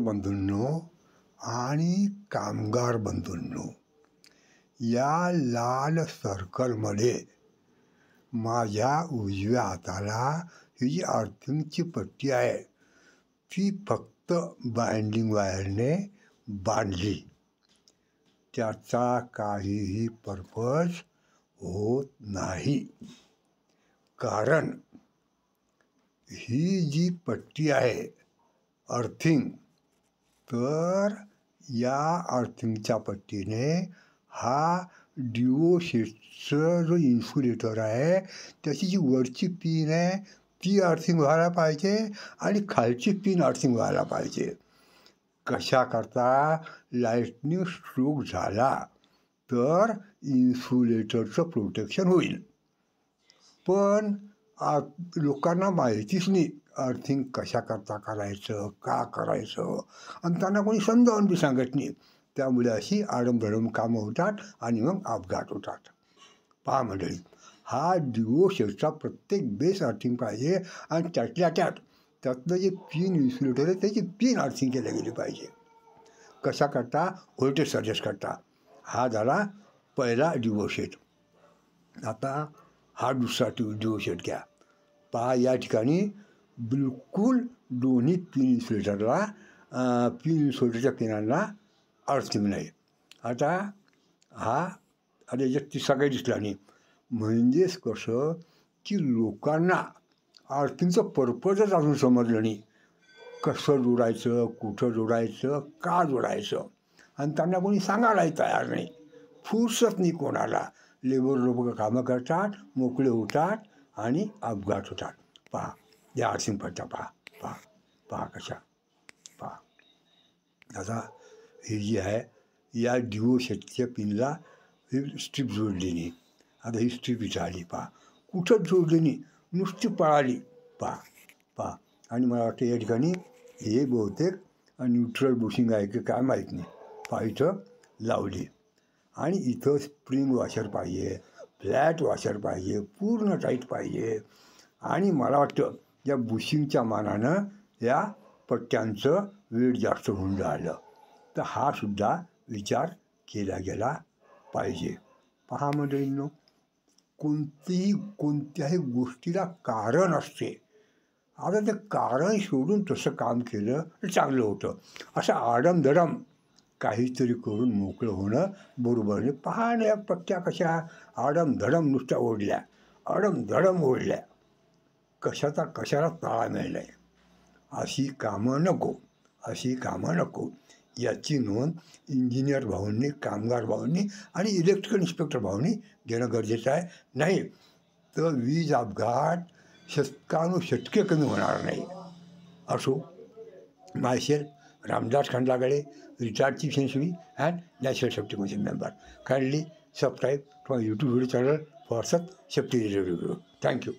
बंधुनो आणि कामगार बंधूंनो या लाल सर्कलमध्ये माझ्या उजव्या हाताला ही जी अर्थिंगची पट्टी आहे ती फक्त बाइंडिंग वायरने बांधली त्याचा काहीही पर्पज होत नाही कारण ही जी पट्टी आहे अर्थिंग तर या अर्थिंगच्या पट्टीने हा डिओशेटचं जो इन्सुलेटर आहे त्याची जी वरची पिन आहे ती अर्थिंग व्हायला पाहिजे आणि खालची पिन अर्थिंग व्हायला पाहिजे कशाकरता लाईटनिंग स्ट्रोक झाला तर इन्सुलेटरचं प्रोटेक्शन होईल पण आ लोकांना माहितीच नाही अर्थिंग करता करायचं का करायचं आणि त्यांना कोणी समजावून बी सांगत नाही त्यामुळे अशी आडमधडम कामं होतात आणि मग अपघात होतात पहा मंडळी हा डिवोशचा प्रत्येक बेस अर्थिंग पाहिजे आणि त्यातल्या त्यात त्यातलं जे पिन इन्स्युलेटर आहे त्याची पिन अर्थिंग केल्या गेली पाहिजे कसा करता व्होल्टेज सजेस्ट करता हा झाला पहिला डिवोशेट आता हा दुसरा डिवोशेट घ्या पहा या ठिकाणी बिलकुल दोन्ही पिन स्वेटरला पिन स्वेटरच्या पिनांना अडचण नाही आता हा आता याच्यात ती काही दिसला नाही म्हणजेच कसं की लोकांना अडचणीचं पर्पजच अजून समजलं नाही कसं जोडायचं कुठं जोडायचं का जोडायचं आणि त्यांना कोणी सांगायलाही तयार नाही फुरसत नाही कोणाला लेबर लोक कामं करतात मोकळे होतात आणि अपघात होतात पहा या आरसिंगपाटच्या पहा पहा पहा कशा पहा आता ही जी आहे या डिओ शेटच्या पिनला ही स्ट्रीप जोडली नाही आता ही स्ट्रीप इथं आली पहा कुठंच जोडली नाही नुसती पळाली पहा पहा आणि मला वाटतं या ठिकाणी हे बहुतेक न्यूट्रल बुशिंग आहे की काय माहीत नाही पहा इथं लावली आणि इथं स्प्रिंग वॉशर पाहिजे फ्लॅट वॉशर पाहिजे पूर्ण टाईट पाहिजे आणि मला वाटतं या बुशिंगच्या मानानं या पट्ट्यांचं वेळ जास्त होऊन राहिलं तर हा सुद्धा विचार केला गेला पाहिजे पहा मंडळींनो कोणतीही कोणत्याही गोष्टीला कारण असते आता ते कारण शोधून तसं काम केलं चांगलं होतं असं आडमधडम काहीतरी करून मोकळं होणं बरोबर नाही पहा ना या पट्ट्या कशा आडमधडम नुसत्या ओढल्या आडमधडम ओढल्या कशाचा कशाला ताळा मिळेल आहे अशी कामं नको अशी कामं नको याची नोंद इंजिनियर भाऊंनी कामगार भाऊंनी आणि इलेक्ट्रिकल इन्स्पेक्टर भाऊंनी घेणं गरजेचं आहे नाही तर वीज अपघात शतकानुशतके कमी होणार नाही असो Michael Ramdas Khandalgade retired chief century and national safety commission member kindly subscribe to my YouTube video channel WhatsApp safety review thank you